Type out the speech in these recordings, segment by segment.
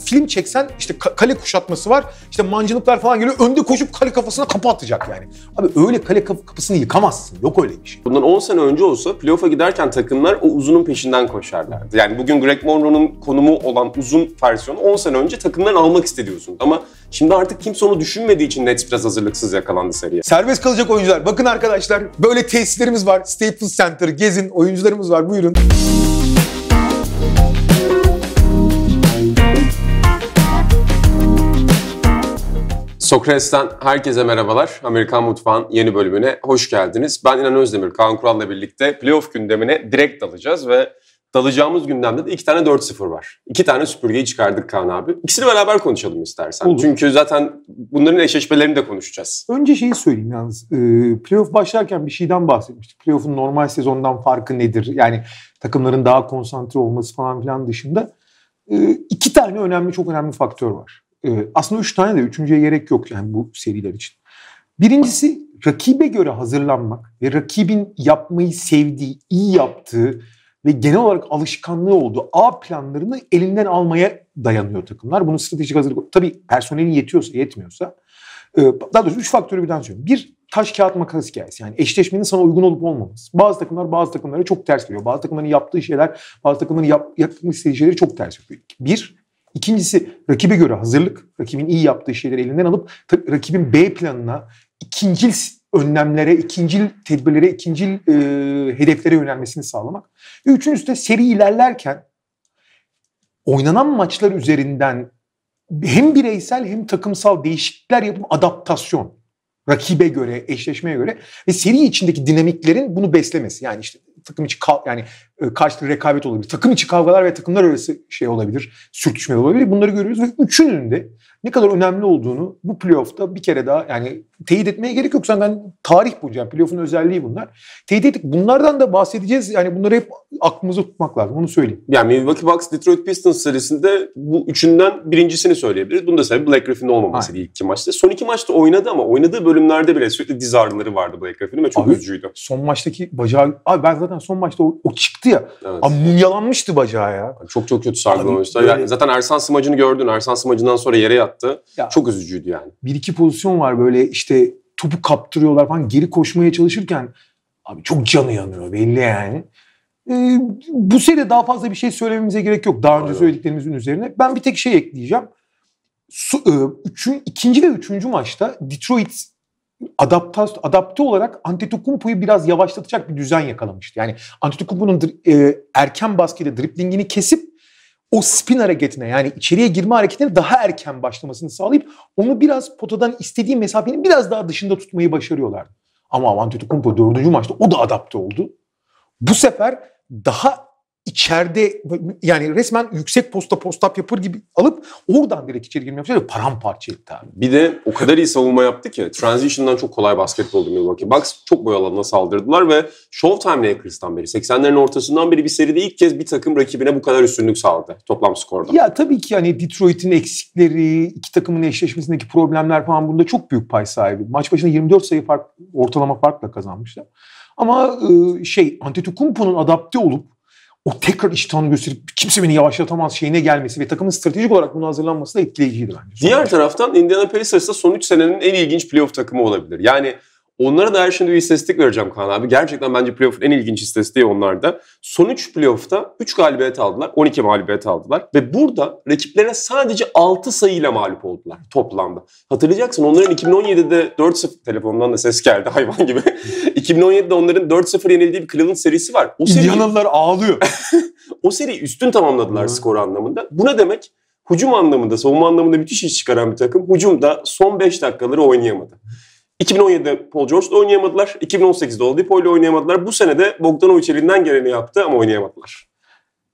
Film çeksen işte kale kuşatması var. İşte mancınıklar falan geliyor. Önde koşup kale kafasına kapı atacak yani. Abi öyle kale kapısını yıkamazsın. Yok öyle bir şey. Bundan 10 sene önce olsa playoff'a giderken takımlar o uzunun peşinden koşarlardı. Yani bugün Greg Monroe'nun konumu olan uzun versiyonu 10 sene önce takımdan almak istediyorsun. Ama şimdi artık kimse onu düşünmediği için Nets biraz hazırlıksız yakalandı seriye. Serbest kalacak oyuncular. Bakın arkadaşlar böyle tesislerimiz var. Staples Center gezin. Oyuncularımız var. Buyurun. Sokrates'ten herkese merhabalar. Amerikan Mutfağı'nın yeni bölümüne hoş geldiniz. Ben İnan Özdemir, Kaan Kural'la birlikte playoff gündemine direkt dalacağız ve dalacağımız gündemde de iki tane 4-0 var. İki tane süpürgeyi çıkardık Kaan abi. İkisini beraber konuşalım istersen. Olur. Çünkü zaten bunların eşleşmelerini de konuşacağız. Önce şeyi söyleyeyim yalnız. Ee, playoff başlarken bir şeyden bahsetmiştik. Playoff'un normal sezondan farkı nedir? Yani takımların daha konsantre olması falan filan dışında. Ee, iki tane önemli, çok önemli faktör var. Ee, aslında üç tane de üçüncüye gerek yok yani bu seriler için. Birincisi rakibe göre hazırlanmak ve rakibin yapmayı sevdiği, iyi yaptığı ve genel olarak alışkanlığı olduğu A planlarını elinden almaya dayanıyor takımlar. Bunun stratejik hazırlık tabii personelin yetiyorsa yetmiyorsa e, daha doğrusu üç faktörü birden söylüyorum. Bir taş kağıt makas hikayesi. Yani eşleşmenin sana uygun olup olmaması. Bazı takımlar bazı takımlara çok ters geliyor. Bazı takımların yaptığı şeyler, bazı takımların yap, yapmak istediği şeyleri çok ters geliyor Bir. İkincisi rakibe göre hazırlık. Rakibin iyi yaptığı şeyleri elinden alıp rakibin B planına ikincil önlemlere, ikincil tedbirlere, ikincil e, hedeflere yönelmesini sağlamak. Ve üçüncüsü de seri ilerlerken oynanan maçlar üzerinden hem bireysel hem takımsal değişiklikler yapıp adaptasyon rakibe göre, eşleşmeye göre ve seri içindeki dinamiklerin bunu beslemesi. Yani işte takım içi kav- yani e, karşılıklı rekabet olabilir. Takım içi kavgalar ve takımlar arası şey olabilir. Sürtüşme olabilir. Bunları görüyoruz ve üçünün de ne kadar önemli olduğunu bu playoff'ta bir kere daha yani teyit etmeye gerek yok. Zaten tarih bu. Yani playoff'un özelliği bunlar. Teyit ettik. Bunlardan da bahsedeceğiz. Yani bunları hep aklımıza tutmak lazım. Onu söyleyeyim. Yani Milwaukee Bucks Detroit Pistons serisinde bu üçünden birincisini söyleyebiliriz. Bunun da sebebi Black Griffin'in olmamasıydı ilk iki maçta. Son iki maçta oynadı ama oynadığı bölümlerde bile sürekli diz ağrıları vardı Black Griffin'in ve çok abi, üzücüydü. Son maçtaki bacağı... Abi ben zaten son maçta o, o çıktı ya. Evet. Abi mumyalanmıştı bacağı ya. Çok çok kötü sargılamışlar. Yani zaten Ersan Sımacını gördün. Ersan Sımacından sonra yere yat yattı. Ya, Çok üzücüydü yani. Bir iki pozisyon var böyle işte topu kaptırıyorlar falan geri koşmaya çalışırken abi çok canı yanıyor belli yani. Ee, bu sene daha fazla bir şey söylememize gerek yok. Daha önce Aynen. söylediklerimizin üzerine. Ben bir tek şey ekleyeceğim. Su, e, üçün, ikinci ve üçüncü maçta Detroit adaptas, adapte olarak Antetokounmpo'yu biraz yavaşlatacak bir düzen yakalamıştı. Yani Antetokounmpo'nun e, erken baskıyla driplingini kesip o spin hareketine yani içeriye girme hareketine daha erken başlamasını sağlayıp onu biraz potadan istediği mesafenin biraz daha dışında tutmayı başarıyorlardı. Ama Avantetokounmpo dördüncü maçta o da adapte oldu. Bu sefer daha içeride yani resmen yüksek posta postap yapır gibi alıp oradan direkt içeri girmeye başladı. Paramparça etti abi. Bir de o kadar iyi savunma yaptı ki transition'dan çok kolay basketbol oldu Milwaukee Bucks çok boy alanına saldırdılar ve Showtime Lakers'tan beri 80'lerin ortasından beri bir seride ilk kez bir takım rakibine bu kadar üstünlük sağladı toplam skorda. Ya tabii ki hani Detroit'in eksikleri, iki takımın eşleşmesindeki problemler falan bunda çok büyük pay sahibi. Maç başına 24 sayı fark ortalama farkla kazanmışlar. Ama ıı, şey Antetokounmpo'nun adapte olup o tekrar iştahını gösterip kimse beni yavaşlatamaz şeyine gelmesi ve takımın stratejik olarak buna hazırlanması da etkileyiciydi bence. Diğer taraftan Indiana Pacers da son 3 senenin en ilginç playoff takımı olabilir. Yani Onlara dair şimdi bir istatistik vereceğim Kaan abi. Gerçekten bence playoff'un en ilginç istatistiği onlarda. Son 3 playoff'ta 3 galibiyet aldılar. 12 mağlubiyet aldılar. Ve burada rakiplerine sadece 6 sayıyla mağlup oldular toplamda. Hatırlayacaksın onların 2017'de 4-0 telefondan da ses geldi hayvan gibi. 2017'de onların 4-0 yenildiği bir Cleveland serisi var. O seri... İlyanalılar ağlıyor. o seri üstün tamamladılar skor anlamında. Bu ne demek? hucum anlamında, savunma anlamında müthiş iş çıkaran bir takım. hucumda son 5 dakikaları oynayamadı. 2017'de Paul George'la oynayamadılar. 2018'de Oladipo ile oynayamadılar. Bu sene de Bogdanovic elinden geleni yaptı ama oynayamadılar.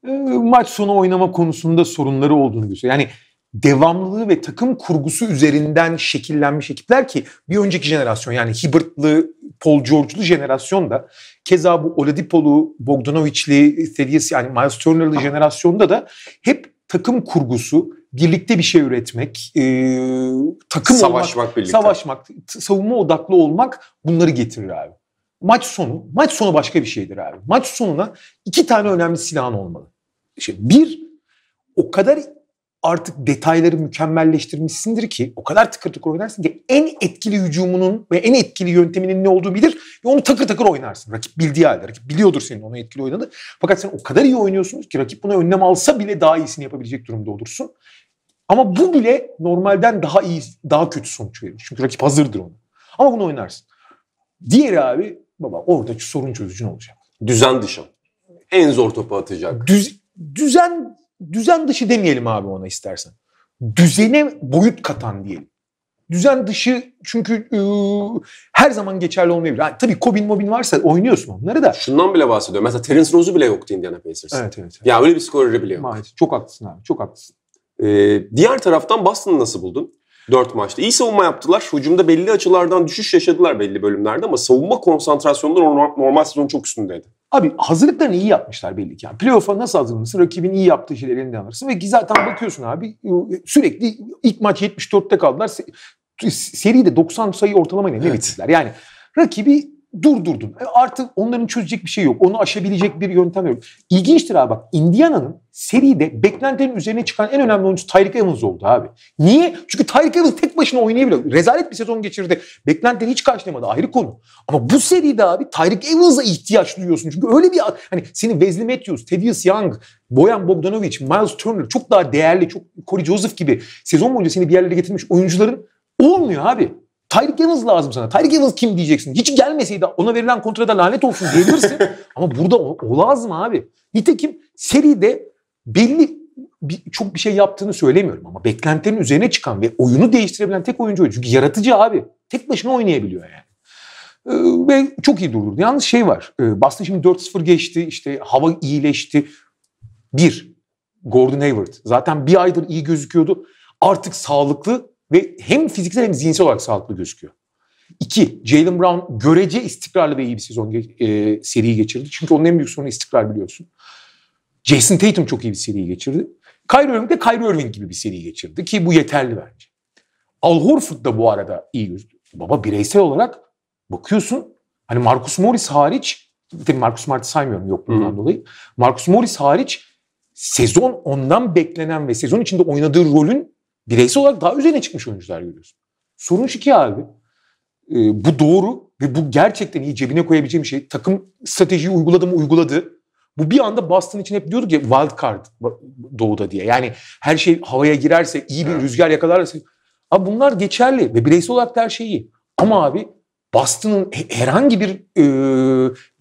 Ee, maç sonu oynama konusunda sorunları olduğunu görüyorsun. Yani devamlılığı ve takım kurgusu üzerinden şekillenmiş ekipler ki bir önceki jenerasyon yani Hibbert'lı, Paul George'lu jenerasyon da keza bu Oladipo'lu, Bogdanovic'li seviyesi yani Miles Turner'lı jenerasyonda da hep takım kurgusu, birlikte bir şey üretmek, e, takım savaşmak, olmak, birlikte. savaşmak, savunma odaklı olmak bunları getirir abi. Maç sonu, maç sonu başka bir şeydir abi. Maç sonuna iki tane önemli silahın olmalı. İşte bir, o kadar artık detayları mükemmelleştirmişsindir ki o kadar tıkır tıkır oynarsın ki en etkili hücumunun ve en etkili yönteminin ne olduğu bilir ve onu takır takır oynarsın. Rakip bildiği halde. Rakip biliyordur senin onu etkili oynadı. Fakat sen o kadar iyi oynuyorsunuz ki rakip buna önlem alsa bile daha iyisini yapabilecek durumda olursun. Ama bu bile normalden daha iyi, daha kötü sonuç verir. Çünkü rakip hazırdır onu. Ama bunu oynarsın. Diğeri abi baba orada sorun çözücün olacak. Düzen dışı. En zor topu atacak. Düz, düzen düzen dışı demeyelim abi ona istersen. Düzene boyut katan diyelim. Düzen dışı çünkü e, her zaman geçerli olmayabilir. Yani tabii Kobin Mobin varsa oynuyorsun onları da. Şundan bile bahsediyorum. Mesela Terence Rose'u bile yoktu Indiana Pacers'ın. Evet, evet, evet. Ya öyle bir skoreri bile yok. Maalesef. Çok haklısın abi. Çok haklısın. Ee, diğer taraftan Boston'ı nasıl buldun? dört maçta. İyi savunma yaptılar. Hücumda belli açılardan düşüş yaşadılar belli bölümlerde ama savunma konsantrasyonunda normal, normal sezon çok üstündeydi. Abi hazırlıklarını iyi yapmışlar belli ki. Yani playoff'a nasıl hazırlanırsın? Rakibin iyi yaptığı şeyleri elinden alırsın. Ve zaten bakıyorsun abi ıı, sürekli ilk maç 74'te kaldılar. Seri de 90 sayı ortalamayla ne evet. bitirdiler. Yani rakibi durdurdun. E artık onların çözecek bir şey yok. Onu aşabilecek bir yöntem yok. İlginçtir abi bak. Indiana'nın seride beklentilerin üzerine çıkan en önemli oyuncu Tyreek Evans oldu abi. Niye? Çünkü Tyreek Evans tek başına oynayabiliyor. Rezalet bir sezon geçirdi. Beklentileri hiç karşılamadı. Ayrı konu. Ama bu seride abi Tyreek Evans'a ihtiyaç duyuyorsun. Çünkü öyle bir hani seni Wesley Matthews, Thaddeus Young, Boyan Bogdanovic, Miles Turner çok daha değerli, çok Corey Joseph gibi sezon boyunca seni bir yerlere getirmiş oyuncuların olmuyor abi. Tyreek Evans lazım sana. Tyreek Evans kim diyeceksin. Hiç gelmeseydi ona verilen kontrada lanet olsun diyebilirsin. Ama burada o, mı abi. Nitekim seride belli bir, çok bir şey yaptığını söylemiyorum ama beklentilerin üzerine çıkan ve oyunu değiştirebilen tek oyuncu o. Çünkü yaratıcı abi. Tek başına oynayabiliyor yani. Ee, ve çok iyi durdurdu. Yalnız şey var. E, Boston şimdi 4-0 geçti. İşte hava iyileşti. Bir, Gordon Hayward. Zaten bir aydır iyi gözüküyordu. Artık sağlıklı ve hem fiziksel hem zihinsel olarak sağlıklı gözüküyor. İki, Jalen Brown görece istikrarlı ve iyi bir sezon e, seriyi geçirdi. Çünkü onun en büyük sorunu istikrar biliyorsun. Jason Tatum çok iyi bir seriyi geçirdi. Kyrie Irving de Kyrie Irving gibi bir seri geçirdi ki bu yeterli bence. Al Horford da bu arada iyi gözüküyor. Baba bireysel olarak bakıyorsun hani Marcus Morris hariç tabii Marcus Smart'ı saymıyorum yokluğundan hmm. dolayı. Marcus Morris hariç sezon ondan beklenen ve sezon içinde oynadığı rolün bireysel olarak daha üzerine çıkmış oyuncular görüyorsun. Sorun şu ki abi e, bu doğru ve bu gerçekten iyi cebine koyabileceğim şey. Takım stratejiyi uyguladı mı uyguladı. Bu bir anda Boston için hep diyorduk ya wild card doğuda diye. Yani her şey havaya girerse, iyi bir rüzgar yakalarsa. Abi bunlar geçerli ve bireysel olarak da her şey iyi. Ama abi Boston'ın herhangi bir e,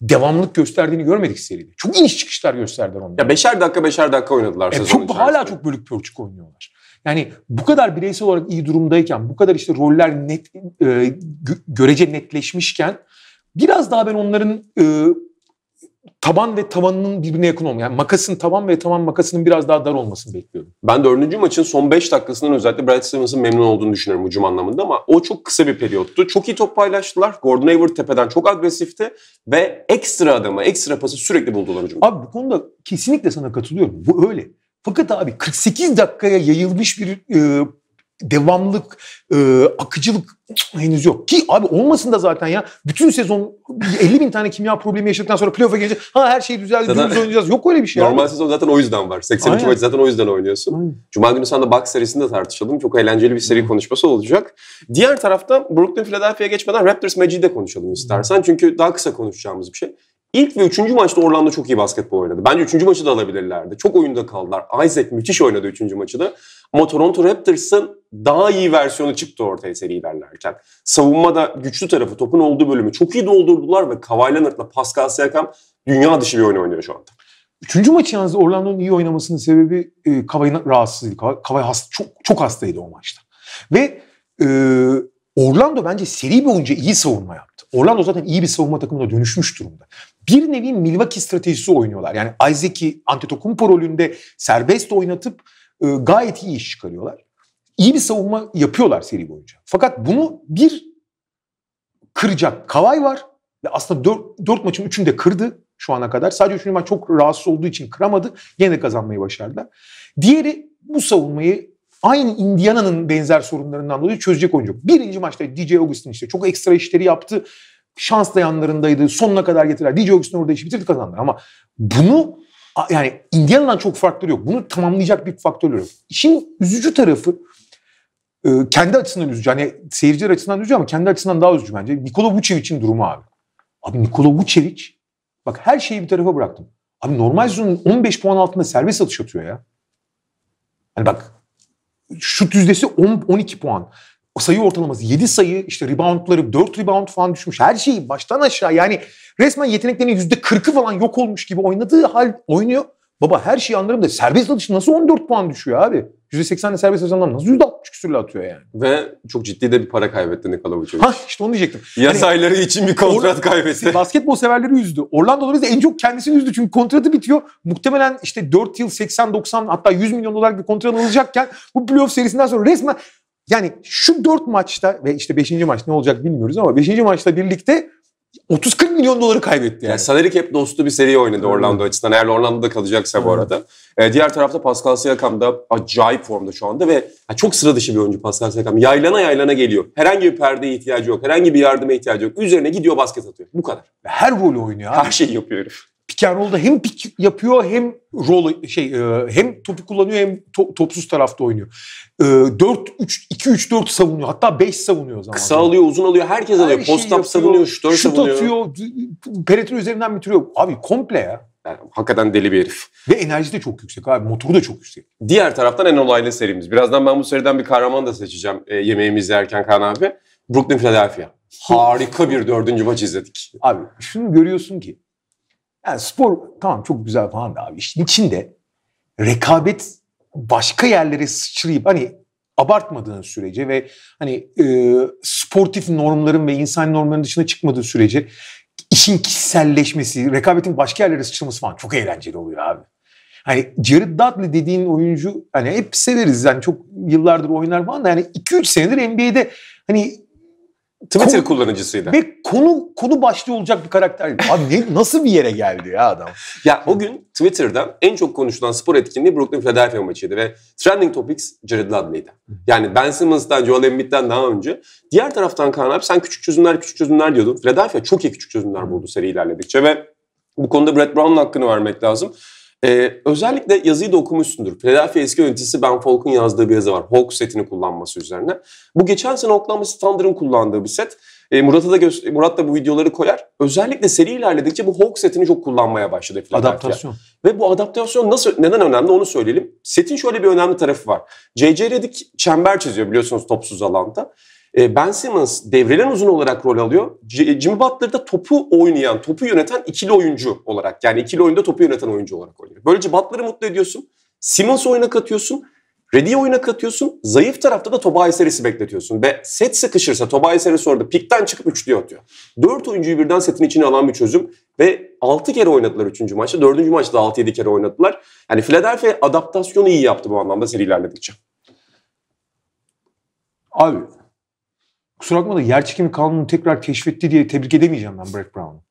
devamlılık gösterdiğini görmedik seride. Çok iniş çıkışlar gösterdiler onlar. Ya beşer dakika beşer dakika oynadılar e, çok, Hala çok bölük pörçük oynuyorlar. Yani bu kadar bireysel olarak iyi durumdayken, bu kadar işte roller net e, görece netleşmişken biraz daha ben onların e, taban ve tavanının birbirine yakın olması. Yani makasın taban ve tavan makasının biraz daha dar olmasını bekliyorum. Ben dördüncü maçın son 5 dakikasından özellikle Brad Stevens'ın memnun olduğunu düşünüyorum hücum anlamında ama o çok kısa bir periyottu. Çok iyi top paylaştılar. Gordon Hayward tepeden çok agresifti ve ekstra adama, ekstra pası sürekli buldular hücumda. Abi bu konuda kesinlikle sana katılıyorum. Bu öyle. Fakat abi 48 dakikaya yayılmış bir e, devamlık, e, akıcılık henüz yok. Ki abi olmasın da zaten ya. Bütün sezon 50 bin tane kimya problemi yaşadıktan sonra playoff'a gelince ha her şey düzeldi, zaten, dümdüz oynayacağız. Yok öyle bir şey. Normal abi. sezon zaten o yüzden var. 82 maç zaten o yüzden oynuyorsun. Aynen. Cuma günü sana Bucks serisinde tartışalım. Çok eğlenceli bir seri konuşması olacak. Diğer taraftan Brooklyn Philadelphia'ya geçmeden Raptors Magic'i de konuşalım istersen. Hı. Çünkü daha kısa konuşacağımız bir şey. İlk ve üçüncü maçta Orlando çok iyi basketbol oynadı. Bence üçüncü maçı da alabilirlerdi. Çok oyunda kaldılar. Isaac müthiş oynadı üçüncü maçı da. Ama Toronto Raptors'ın daha iyi versiyonu çıktı ortaya seri ilerlerken. Savunmada güçlü tarafı topun olduğu bölümü çok iyi doldurdular ve Kawhi Leonard'la Pascal Siakam dünya dışı bir oyun oynuyor şu anda. Üçüncü maçı yalnız Orlando'nun iyi oynamasının sebebi e, Kavay'ın rahatsızlığı. Kavay hasta, çok, çok hastaydı o maçta. Ve e, Orlando bence seri boyunca iyi savunma yaptı. Orlando zaten iyi bir savunma takımına dönüşmüş durumda bir nevi Milwaukee stratejisi oynuyorlar. Yani Isaac'i Antetokounmpo rolünde serbest oynatıp e, gayet iyi iş çıkarıyorlar. İyi bir savunma yapıyorlar seri boyunca. Fakat bunu bir kıracak Kavay var. Ve aslında dört, dört maçın üçünü de kırdı şu ana kadar. Sadece üçüncü maç çok rahatsız olduğu için kıramadı. Yine de kazanmayı başardılar. Diğeri bu savunmayı aynı Indiana'nın benzer sorunlarından dolayı çözecek oyuncu. Birinci maçta DJ Augustin işte çok ekstra işleri yaptı şans da yanlarındaydı. Sonuna kadar getirer. DJ Augustin orada işi bitirdi kazandı. Ama bunu yani Indiana'dan çok faktör yok. Bunu tamamlayacak bir faktör yok. İşin üzücü tarafı e, kendi açısından üzücü. Hani seyirciler açısından üzücü ama kendi açısından daha üzücü bence. Nikola Vucevic'in durumu abi. Abi Nikola Vucevic bak her şeyi bir tarafa bıraktım. Abi normal sezonun 15 puan altında serbest atış atıyor ya. Hani bak şut yüzdesi 10, 12 puan sayı ortalaması 7 sayı işte reboundları 4 rebound falan düşmüş. Her şeyi baştan aşağı yani resmen yeteneklerinin %40'ı falan yok olmuş gibi oynadığı hal oynuyor. Baba her şeyi anlarım da serbest atış nasıl 14 puan düşüyor abi? %80'le serbest atışından nasıl %60 küsürle atıyor yani? Ve çok ciddi de bir para kaybetti Nikola Vucevic. Ha işte onu diyecektim. Yaz yani, ayları için bir kontrat or- kaybetti. Basketbol severleri üzdü. Orlando Lopez en çok kendisini üzdü. Çünkü kontratı bitiyor. Muhtemelen işte 4 yıl 80-90 hatta 100 milyon dolar bir kontrat alacakken bu playoff serisinden sonra resmen yani şu dört maçta ve işte beşinci maç ne olacak bilmiyoruz ama beşinci maçta birlikte 30-40 milyon doları kaybetti yani. yani salary cap dostu bir seri oynadı Orlando evet. açısından. Eğer Orlando'da kalacaksa bu arada. Ee, diğer tarafta Pascal Siakam da acayip formda şu anda ve çok sıra dışı bir oyuncu Pascal Siakam. Yaylana yaylana geliyor. Herhangi bir perdeye ihtiyacı yok. Herhangi bir yardıma ihtiyacı yok. Üzerine gidiyor basket atıyor. Bu kadar. Her rolü oynuyor Her şeyi yapıyor herif. Pikenrol'da hem pik yapıyor hem rol şey e, hem topu kullanıyor hem to, topsuz tarafta oynuyor. 4 3 2 3 4 savunuyor. Hatta 5 savunuyor zaman. Kısa alıyor, uzun alıyor, herkes alıyor. Şey Post up savunuyor, şutör savunuyor. Şut atıyor, peretin üzerinden bitiriyor. Abi komple ya. Yani hakikaten deli bir herif. Ve enerji de çok yüksek abi. Motoru da çok yüksek. Diğer taraftan en olaylı serimiz. Birazdan ben bu seriden bir kahraman da seçeceğim e, yemeğimi izlerken Kaan abi. Brooklyn Philadelphia. Harika bir dördüncü maç izledik. Abi şunu görüyorsun ki yani spor tamam çok güzel falan da abi. İşin içinde rekabet başka yerlere sıçrayıp hani abartmadığın sürece ve hani e, sportif normların ve insan normların dışına çıkmadığı sürece işin kişiselleşmesi, rekabetin başka yerlere sıçraması falan çok eğlenceli oluyor abi. Hani Jared Dudley dediğin oyuncu hani hep severiz. Yani çok yıllardır oynar falan da yani 2-3 senedir NBA'de hani Twitter konu, kullanıcısıydı. Ve konu konu başlığı olacak bir karakter. Abi ne, nasıl bir yere geldi ya adam? ya o gün Twitter'dan en çok konuşulan spor etkinliği Brooklyn Philadelphia maçıydı ve trending topics Jared Dudley'di. Yani Ben Simmons'tan Joel Embiid'den daha önce. Diğer taraftan Kaan abi sen küçük çözümler küçük çözümler diyordun. Philadelphia çok iyi küçük çözümler buldu seri ilerledikçe ve bu konuda Brad Brown'un hakkını vermek lazım. Ee, özellikle yazıyı da okumuşsundur. Philadelphia eski yöneticisi Ben Falk'un yazdığı bir yazı var. Hawk setini kullanması üzerine. Bu geçen sene Oklahoma Thunder'ın kullandığı bir set. Ee, Murat'a da Murat da bu videoları koyar. Özellikle seri ilerledikçe bu Hawk setini çok kullanmaya başladı Philadelphia. Adaptasyon. Ve bu adaptasyon nasıl neden önemli onu söyleyelim. Setin şöyle bir önemli tarafı var. JJ Redick çember çiziyor biliyorsunuz topsuz alanda. E, ben Simmons devrilen uzun olarak rol alıyor. Jimmy Butler da topu oynayan, topu yöneten ikili oyuncu olarak. Yani ikili oyunda topu yöneten oyuncu olarak oynuyor. Böylece Butler'ı mutlu ediyorsun. Simmons oyuna katıyorsun. Reddy'yi oyuna katıyorsun. Zayıf tarafta da Tobias Harris'i bekletiyorsun. Ve set sıkışırsa Tobias Harris orada pikten çıkıp üçlüye atıyor. Dört oyuncuyu birden setin içine alan bir çözüm. Ve altı kere oynadılar üçüncü maçta. Dördüncü maçta altı yedi kere oynadılar. Yani Philadelphia adaptasyonu iyi yaptı bu anlamda seri ilerledikçe. Abi kusura bakma da yer çekimi kanunu tekrar keşfetti diye tebrik edemeyeceğim ben Brett Brown'u.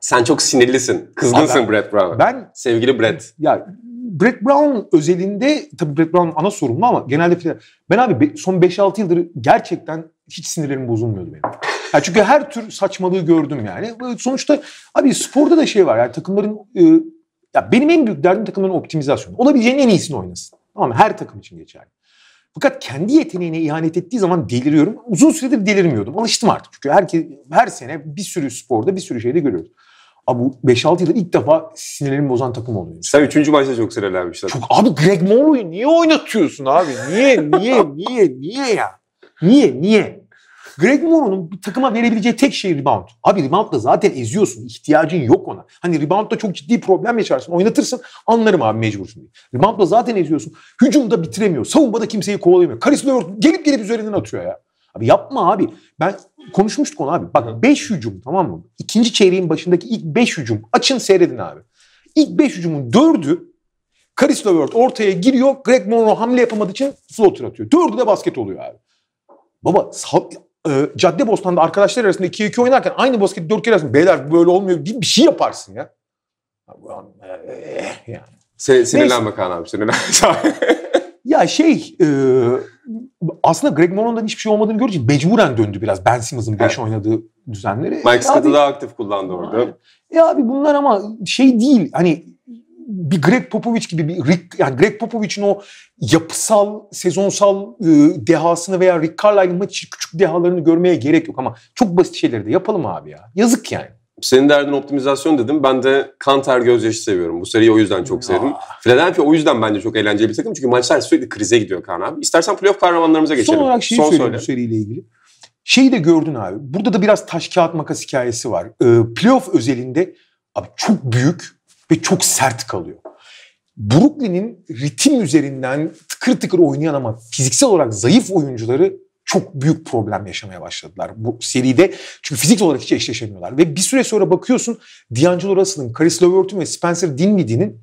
Sen çok sinirlisin. Kızgınsın ben, Brett Brown'a. Ben sevgili Brett. Ya Brett Brown özelinde tabii Brett Brown ana sorumlu ama genelde ben abi son 5-6 yıldır gerçekten hiç sinirlerim bozulmuyordu benim. Yani çünkü her tür saçmalığı gördüm yani. Sonuçta abi sporda da şey var yani takımların e, ya benim en büyük derdim takımların optimizasyonu. Olabileceğin en iyisini oynasın. Tamam her takım için geçerli. Fakat kendi yeteneğine ihanet ettiği zaman deliriyorum. Uzun süredir delirmiyordum. Alıştım artık. Çünkü her, her sene bir sürü sporda bir sürü şeyde görüyoruz. Abi 5-6 yıldır ilk defa sinirlerimi bozan takım oluyor. Sen 3. maçta çok sinirlenmişler. Çok, abi Greg Monroe'yu niye oynatıyorsun abi? Niye, niye, niye, niye ya? Niye, niye? Greg Monroe'nun bir takıma verebileceği tek şey rebound. Abi reboundla zaten eziyorsun. ihtiyacın yok ona. Hani reboundda çok ciddi problem yaşarsın. Oynatırsın. Anlarım abi mecbursun diye. Reboundla zaten eziyorsun. Hücumda bitiremiyor. Savunmada kimseyi kovalayamıyor. Karis Levert gelip gelip üzerinden atıyor ya. Abi yapma abi. Ben konuşmuştuk onu abi. Bak 5 hücum tamam mı? İkinci çeyreğin başındaki ilk 5 hücum. Açın seyredin abi. İlk 5 hücumun 4'ü Karis Levert ortaya giriyor. Greg Monroe hamle yapamadığı için slotuna atıyor. Dördü de basket oluyor abi. Baba e, Cadde Bostan'da arkadaşlar arasında 2-2 oynarken aynı basket 4 kere arasında beyler böyle olmuyor diye bir şey yaparsın ya. E, yani. Sin sinirlenme Neyse. Kaan abi sinirlenme. ya şey e, aslında Greg Monroe'dan hiçbir şey olmadığını görünce mecburen döndü biraz Ben Simmons'ın 5 evet. oynadığı düzenleri. Mike Scott'ı daha aktif kullandı orada. Ya abi bunlar ama şey değil hani bir Greg Popovich gibi bir Rick, yani Greg Popovich'in o yapısal, sezonsal e, dehasını veya Rick Carlisle'ın maç küçük dehalarını görmeye gerek yok ama çok basit şeyleri de yapalım abi ya. Yazık yani. Senin derdin optimizasyon dedim. Ben de kan ter gözyaşı seviyorum. Bu seriyi o yüzden çok sevdim. Philadelphia o yüzden bence çok eğlenceli bir takım. Çünkü maçlar sürekli krize gidiyor Kaan abi. İstersen playoff kahramanlarımıza geçelim. Son olarak şeyi Son söyleyeyim söyle. bu seriyle ilgili. Şeyi de gördün abi. Burada da biraz taş kağıt makas hikayesi var. E, playoff özelinde abi çok büyük ve çok sert kalıyor. Brooklyn'in ritim üzerinden tıkır tıkır oynayan ama fiziksel olarak zayıf oyuncuları çok büyük problem yaşamaya başladılar bu seride. Çünkü fizik olarak hiç eşleşemiyorlar. Ve bir süre sonra bakıyorsun D'Angelo Russell'ın, Caris LeVert'ün ve Spencer Dinwiddie'nin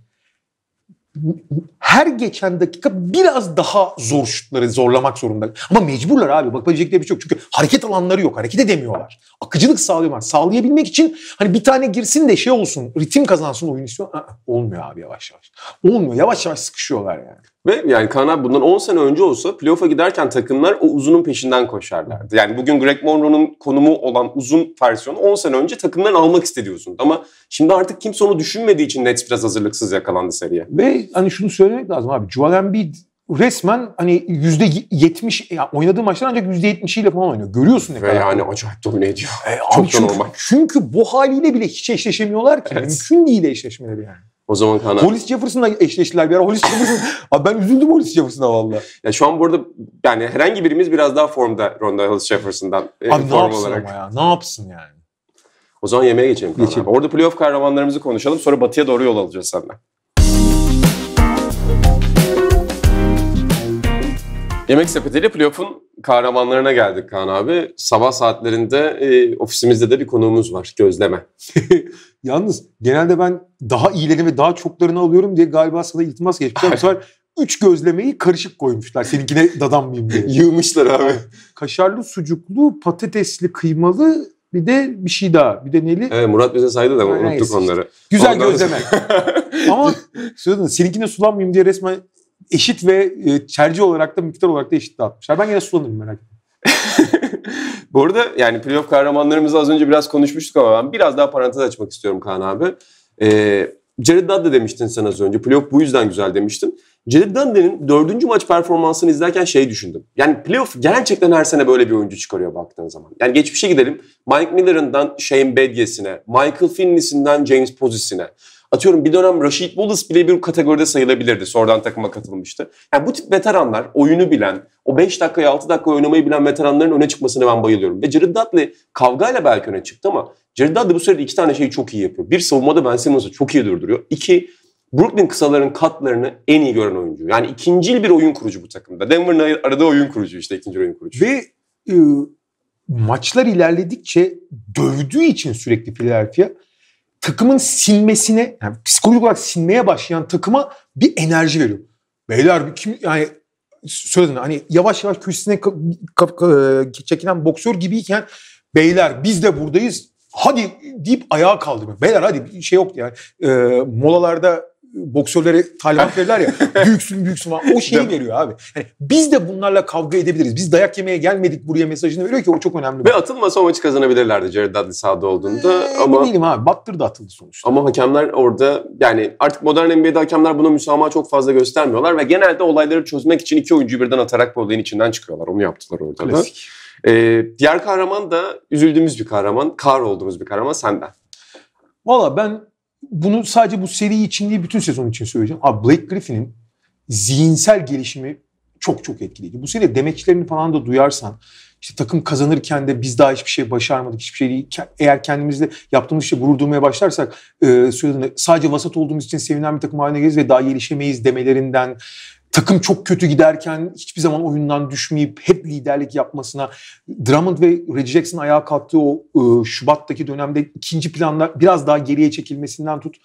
her geçen dakika biraz daha zor şutları zorlamak zorunda. Ama mecburlar abi. Bakabilecekleri bir çok şey Çünkü hareket alanları yok. Hareket edemiyorlar. Akıcılık sağlıyorlar, Sağlayabilmek için hani bir tane girsin de şey olsun. Ritim kazansın oyun istiyor. olmuyor abi yavaş yavaş. Olmuyor. Yavaş yavaş sıkışıyorlar yani. Ve yani Kaan abi bundan 10 sene önce olsa playoff'a giderken takımlar o uzunun peşinden koşarlardı. Yani bugün Greg Monroe'nun konumu olan uzun versiyonu 10 sene önce takımların almak istediyorsun. Ama şimdi artık kimse onu düşünmediği için Nets biraz hazırlıksız yakalandı seriye. Ve hani şunu söylemek lazım abi. Joel Embiid resmen hani yüzde yetmiş yani oynadığı maçlar ancak yüzde yetmişiyle falan oynuyor. Görüyorsun ne Ve kadar. Ve yani acayip domine ediyor. E, Çok çünkü, normal. Çünkü bu haliyle bile hiç eşleşemiyorlar ki. Evet. Mümkün değil eşleşmeleri yani. O zaman Kana. Hollis Jefferson'la eşleştiler bir ara. Hollis Jefferson. Abi ben üzüldüm Hollis Jefferson'a valla. Ya şu an burada yani herhangi birimiz biraz daha formda Ronda Hollis Jefferson'dan. E, Abi e, ne yapsın olarak. ama ya? Ne yapsın yani? O zaman yemeğe geçelim. geçelim. Orada playoff kahramanlarımızı konuşalım. Sonra batıya doğru yol alacağız senden. Yemek sepetiyle playoff'un kahramanlarına geldik Kaan abi. Sabah saatlerinde e, ofisimizde de bir konuğumuz var. Gözleme. Yalnız genelde ben daha iyilerini ve daha çoklarını alıyorum diye galiba sana iltimas geçmişler. Bu sefer üç gözlemeyi karışık koymuşlar. Seninkine mıyım diye. Yığmışlar abi. Kaşarlı, sucuklu, patatesli, kıymalı bir de bir şey daha. Bir de neli? Evet, Murat bize saydı da Aynen, unuttuk onları. Güzel Ondan... gözleme. Ama söyledin seninkine sulanmayayım diye resmen eşit ve tercih olarak da miktar olarak da eşit dağıtmışlar. Ben yine sulanırım merak etme. Bu arada yani playoff kahramanlarımızı az önce biraz konuşmuştuk ama ben biraz daha parantez açmak istiyorum Kaan abi. Ee, Jared Dudley demiştin sen az önce. Playoff bu yüzden güzel demiştin. Jared Dudley'nin dördüncü maç performansını izlerken şey düşündüm. Yani playoff gerçekten her sene böyle bir oyuncu çıkarıyor baktığın zaman. Yani geçmişe gidelim. Mike Miller'ından Shane Bedges'ine, Michael Finley'sinden James Posey'sine. Atıyorum bir dönem Rashid Wallace bile bir kategoride sayılabilirdi. Sonradan takıma katılmıştı. Yani bu tip veteranlar, oyunu bilen, o 5 dakikaya 6 dakika oynamayı bilen veteranların öne çıkmasına ben bayılıyorum. Ve Jared Dudley kavgayla belki öne çıktı ama Jared Dudley bu sırada iki tane şeyi çok iyi yapıyor. Bir savunmada Ben Simmons'ı çok iyi durduruyor. İki, Brooklyn kısaların katlarını en iyi gören oyuncu. Yani ikincil bir oyun kurucu bu takımda. Denver'ın arada oyun kurucu işte ikinci oyun kurucu. Ve e, maçlar ilerledikçe dövdüğü için sürekli Philadelphia takımın sinmesine yani psikolojik olarak sinmeye başlayan takıma bir enerji veriyor. Beyler kim yani söyledim hani yavaş yavaş köşesine e, çekilen boksör gibiyken beyler biz de buradayız hadi deyip ayağa kaldırmak. Beyler hadi bir şey yok yani e, molalarda boksörlere talimat verirler ya. büyüksün büyüksün falan. O şeyi veriyor abi. Yani biz de bunlarla kavga edebiliriz. Biz dayak yemeye gelmedik buraya mesajını veriyor ki o çok önemli. Ve atılmasa o maçı kazanabilirlerdi Jared Dudley sahada olduğunda. Ee, ama değilim abi. Battır da atıldı sonuçta. Ama hakemler orada yani artık modern NBA'de hakemler buna müsamaha çok fazla göstermiyorlar ve genelde olayları çözmek için iki oyuncuyu birden atarak bu olayın içinden çıkıyorlar. Onu yaptılar orada da. Ee, diğer kahraman da üzüldüğümüz bir kahraman, kar olduğumuz bir kahraman senden. Valla ben bunu sadece bu seri için değil bütün sezon için söyleyeceğim. Abi Blake Griffin'in zihinsel gelişimi çok çok etkiliydi. Bu sene demeçlerini falan da duyarsan işte takım kazanırken de biz daha hiçbir şey başarmadık, hiçbir şey değil. Eğer kendimizle yaptığımız işte gurur duymaya başlarsak e, sadece vasat olduğumuz için sevinen bir takım haline geliriz ve daha gelişemeyiz demelerinden takım çok kötü giderken hiçbir zaman oyundan düşmeyip hep liderlik yapmasına Drummond ve Reggie Jackson ayağa kalktığı o e, Şubat'taki dönemde ikinci planda biraz daha geriye çekilmesinden tut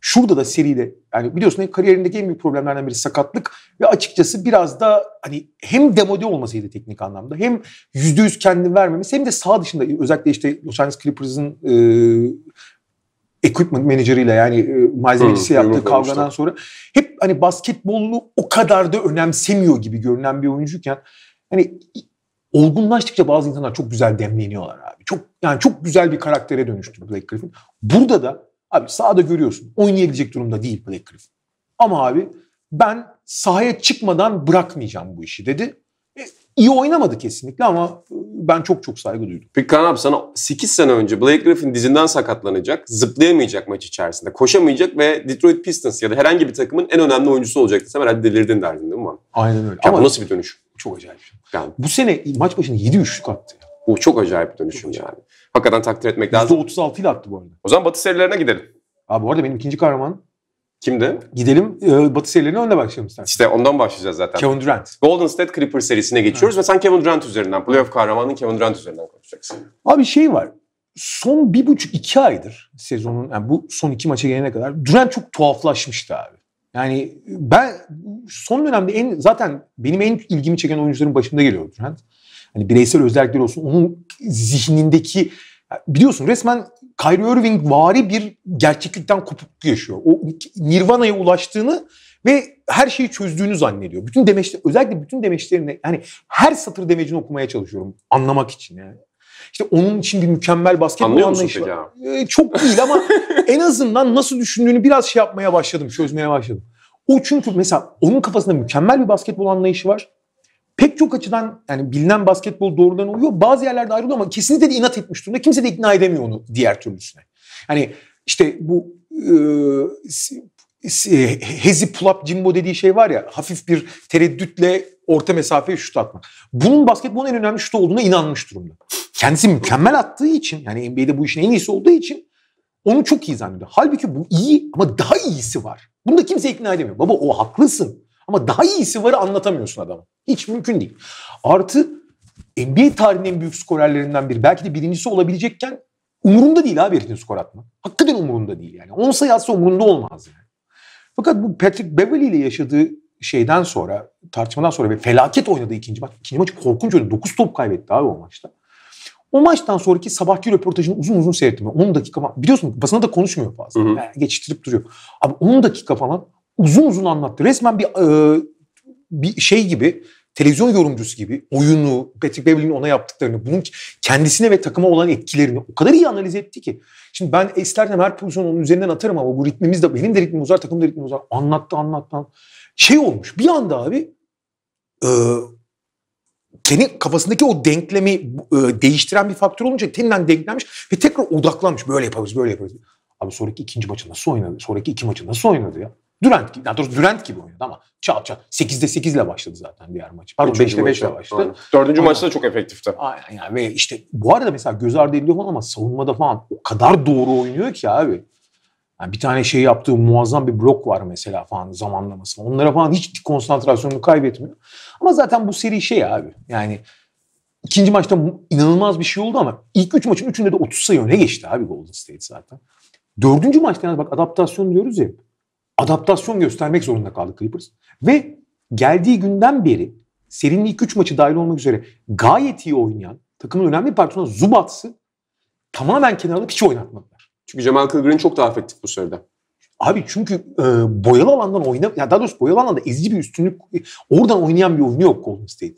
şurada da seride yani biliyorsun kariyerindeki en büyük problemlerden biri sakatlık ve açıkçası biraz da hani hem demode olmasıydı teknik anlamda hem yüzde yüz kendini vermemesi hem de sağ dışında özellikle işte Los Angeles Clippers'ın e, equipment menajeriyle yani e, malzemecisi Hı, yaptığı kavgadan sonra hep hani basketbolunu o kadar da önemsemiyor gibi görünen bir oyuncuyken hani olgunlaştıkça bazı insanlar çok güzel demleniyorlar abi. Çok yani çok güzel bir karaktere dönüştü Blake Griffin. Burada da abi sahada görüyorsun oynayabilecek durumda değil Blake Griffin. Ama abi ben sahaya çıkmadan bırakmayacağım bu işi dedi iyi oynamadı kesinlikle ama ben çok çok saygı duydum. Peki Kaan sana 8 sene önce Blake Griffin dizinden sakatlanacak, zıplayamayacak maç içerisinde, koşamayacak ve Detroit Pistons ya da herhangi bir takımın en önemli oyuncusu olacak sen herhalde delirdin derdin değil mi? Aynen öyle. Ya ama bu nasıl bir dönüş? Çok acayip. Yani. Bu sene maç başına 7 üçlük attı Bu çok acayip bir dönüşüm çok yani. Hakikaten takdir etmek %36 lazım. %36 ile attı bu arada. O zaman Batı serilerine gidelim. Abi bu arada benim ikinci kahramanım Kimde? Gidelim e, Batı serilerine önde başlayalım sen. İşte ondan başlayacağız zaten. Kevin Durant. Golden State Clipper serisine geçiyoruz evet. ve sen Kevin Durant üzerinden, playoff kahramanının Kevin Durant üzerinden konuşacaksın. Abi şey var. Son bir buçuk iki aydır sezonun, yani bu son iki maça gelene kadar Durant çok tuhaflaşmıştı abi. Yani ben son dönemde en zaten benim en ilgimi çeken oyuncuların başında geliyor Durant. Hani bireysel özellikleri olsun, onun zihnindeki Biliyorsun resmen Kyrie Irving vari bir gerçeklikten kopuk yaşıyor. O Nirvana'ya ulaştığını ve her şeyi çözdüğünü zannediyor. Bütün demeçler, özellikle bütün demeçlerini yani her satır demecini okumaya çalışıyorum anlamak için yani. İşte onun için bir mükemmel basketbol anlayışı var. Ee, çok değil ama en azından nasıl düşündüğünü biraz şey yapmaya başladım, çözmeye başladım. O çünkü mesela onun kafasında mükemmel bir basketbol anlayışı var pek çok açıdan yani bilinen basketbol doğrudan oluyor. Bazı yerlerde ayrılıyor ama kesinlikle de inat etmiş durumda. Kimse de ikna edemiyor onu diğer türlüsüne. Hani işte bu e, hezi Pulap up jimbo dediği şey var ya hafif bir tereddütle orta mesafeye şut atmak. Bunun basketbolun en önemli şutu olduğuna inanmış durumda. Kendisi mükemmel attığı için yani NBA'de bu işin en iyisi olduğu için onu çok iyi zannediyor. Halbuki bu iyi ama daha iyisi var. Bunu da kimse ikna edemiyor. Baba o haklısın. Ama daha iyisi varı anlatamıyorsun adamı. Hiç mümkün değil. Artı NBA tarihinin en büyük skorerlerinden biri. Belki de birincisi olabilecekken umurunda değil abi herifin skor atma. Hakikaten umurunda değil yani. 10 sayı atsa umurunda olmaz yani. Fakat bu Patrick Beverly ile yaşadığı şeyden sonra, tartışmadan sonra ve felaket oynadı ikinci maç. İkinci maç korkunç oynadı. 9 top kaybetti abi o maçta. O maçtan sonraki sabahki röportajını uzun uzun seyrettim. 10 dakika falan. Biliyorsun basına da konuşmuyor fazla. Hı hı. Yani geçiştirip duruyor. Abi 10 dakika falan uzun uzun anlattı. Resmen bir e, bir şey gibi televizyon yorumcusu gibi oyunu, Patrick Beverly'nin ona yaptıklarını, bunun kendisine ve takıma olan etkilerini o kadar iyi analiz etti ki. Şimdi ben istersen her pozisyonu onun üzerinden atarım ama bu ritmimiz de benim de ritmim uzar, takım da ritmi uzar. Anlattı, anlattı. Şey olmuş bir anda abi e, kendi kafasındaki o denklemi e, değiştiren bir faktör olunca teninden denklenmiş ve tekrar odaklanmış. Böyle yaparız, böyle yaparız. Abi sonraki ikinci maçı nasıl oynadı? Sonraki iki maçı nasıl oynadı ya? Durant gibi, daha doğrusu Durant gibi oynadı ama çat çat. 8'de 8 ile başladı zaten diğer maç. Pardon 5'te 5 ile başladı. Aynen. Dördüncü maçta da çok efektifti. Aynen yani ve işte bu arada mesela göz ardı ediliyor falan ama savunmada falan o kadar doğru oynuyor ki abi. Yani bir tane şey yaptığı muazzam bir blok var mesela falan zamanlaması. Falan. Onlara falan hiç konsantrasyonunu kaybetmiyor. Ama zaten bu seri şey abi yani ikinci maçta inanılmaz bir şey oldu ama ilk üç maçın üçünde de 30 sayı öne geçti abi Golden State zaten. Dördüncü maçta yani bak adaptasyon diyoruz ya adaptasyon göstermek zorunda kaldı Clippers. Ve geldiği günden beri serinin ilk 3 maçı dahil olmak üzere gayet iyi oynayan takımın önemli parçası Zubat'sı tamamen kenarda hiç oynatmadılar. Çünkü Cemal Kılgır'ın çok daha efektif bu sırada Abi çünkü e, boyalı alandan oyna, ya daha doğrusu boyalı alanda ezici bir üstünlük, oradan oynayan bir oyunu yok Golden State.